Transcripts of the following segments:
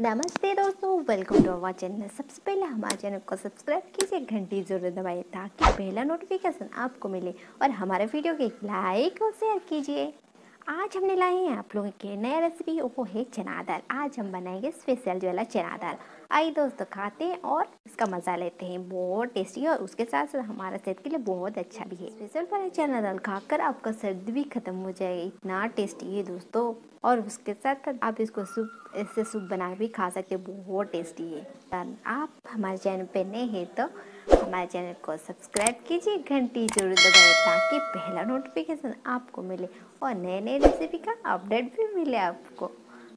नमस्ते दोस्तों welcome to our channel सबसे पहले हमारे चैनल को सब्सक्राइब कीजिए घंटी जरूर दबाइए ताकि पहला नोटिफिकेशन आपको मिले और हमारे वीडियो के लाइक और शेयर कीजिए आज हमने लाए हैं आप लोगों के नया रेसिपी वो है चना दाल आज हम बनाएंगे स्पेशल जो है चना दाल आइए दोस्तों खाते हैं और इसका मज़ा लेते हैं बहुत टेस्टी है और उसके साथ साथ हमारा सेहत के लिए बहुत अच्छा भी है स्पेशल पर चना दाल खाकर आपका सर्दी भी खत्म हो जाएगा इतना टेस्टी है दोस्तों और उसके साथ साथ आप इसको सूप ऐसे सूप बना भी खा सकते हैं बहुत टेस्टी है आप हमारे चैनल पर नए हैं तो हमारे चैनल को सब्सक्राइब कीजिए घंटी जरूर दबाए ताकि पहला नोटिफिकेशन आपको मिले और नए नए रेसिपी का अपडेट भी मिले आपको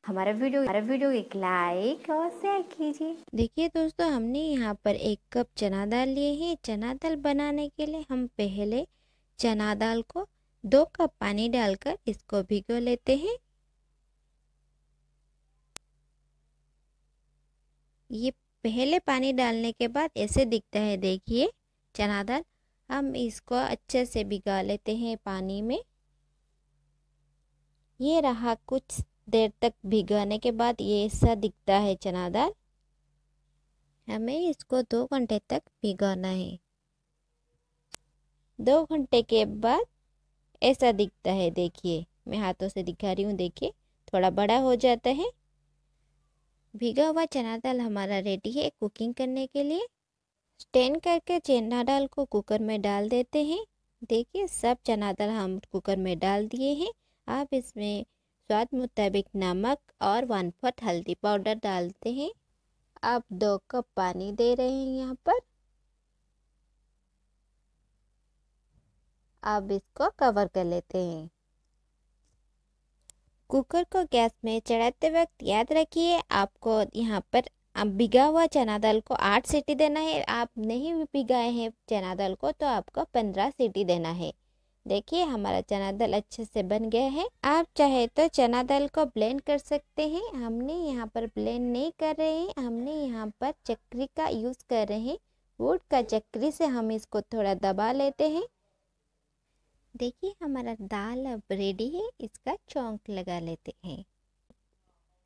हमारा वीडियो हमारा वीडियो एक लाइक और शेयर कीजिए देखिए दोस्तों हमने यहाँ पर एक कप चना दाल लिए हैं चना दाल बनाने के लिए हम पहले चना दाल को दो कप पानी डालकर इसको भिगो लेते हैं ये पहले पानी डालने के बाद ऐसे दिखता है देखिए चना दाल हम इसको अच्छे से भिगा लेते हैं पानी में ये रहा कुछ देर तक भिगाने के बाद ये ऐसा दिखता है चना दाल हमें इसको दो घंटे तक भिगाना है दो घंटे के बाद ऐसा दिखता है देखिए मैं हाथों से दिखा रही हूँ देखिए थोड़ा बड़ा हो जाता है भिगा हुआ चना दाल हमारा रेडी है कुकिंग करने के लिए स्टेन करके चना दाल को कुकर में डाल देते हैं देखिए सब चना दाल हम कुकर में डाल दिए हैं आप इसमें स्वाद मुताबिक नमक और वन फोर्थ हल्दी पाउडर डालते हैं आप दो कप पानी दे रहे हैं यहाँ पर आप इसको कवर कर लेते हैं कुकर को गैस में चढ़ाते वक्त याद रखिए आपको यहाँ पर भिगा हुआ चना दाल को आठ सीटी देना है आप नहीं भिगाए हैं चना दाल को तो आपको पंद्रह सीटी देना है देखिए हमारा चना दाल अच्छे से बन गया है आप चाहे तो चना दाल को ब्लेंड कर सकते हैं हमने यहाँ पर ब्लेंड नहीं कर रहे हैं हमने यहाँ पर चक्री का यूज़ कर रहे हैं वुड का चक्री से हम इसको थोड़ा दबा लेते हैं देखिए हमारा दाल अब रेडी है इसका चौंक लगा लेते हैं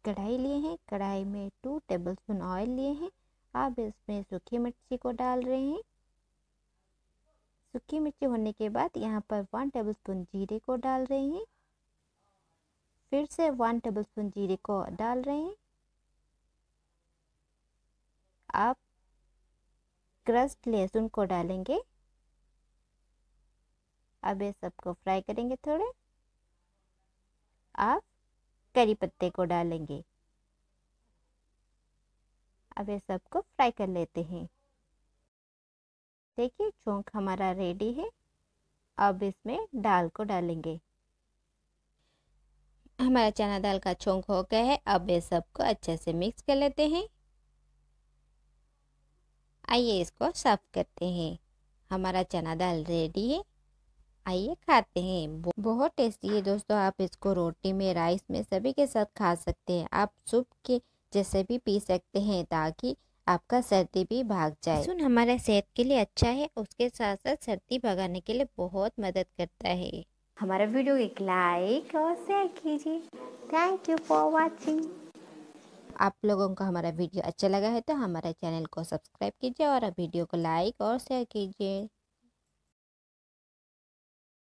कढ़ाई लिए हैं कढ़ाई में टू स्पून ऑयल लिए हैं अब इसमें सूखी मिर्ची को डाल रहे हैं सूखी मिर्ची होने के बाद यहाँ पर वन टेबलस्पून जीरे को डाल रहे हैं फिर से वन टेबलस्पून जीरे को डाल रहे हैं आप क्रस्ट लहसुन को डालेंगे अब ये सबको फ्राई करेंगे थोड़े आप करी पत्ते को डालेंगे अब ये सबको फ्राई कर लेते हैं देखिए चौंक हमारा रेडी है अब इसमें दाल को डालेंगे हमारा चना दाल का छोंक हो गया है अब ये सबको अच्छे से मिक्स कर लेते हैं आइए इसको सर्व करते हैं हमारा चना दाल रेडी है आइए खाते हैं बहुत टेस्टी है दोस्तों आप इसको रोटी में राइस में सभी के साथ खा सकते हैं आप सूप के जैसे भी पी सकते हैं ताकि आपका सर्दी भी भाग जाए लहसुन हमारे सेहत के लिए अच्छा है उसके साथ साथ सर्दी भगाने के लिए बहुत मदद करता है हमारा वीडियो एक लाइक और शेयर कीजिए थैंक यू फॉर वॉचिंग आप लोगों को हमारा वीडियो अच्छा लगा है तो हमारे चैनल को सब्सक्राइब कीजिए और वीडियो को लाइक और शेयर कीजिए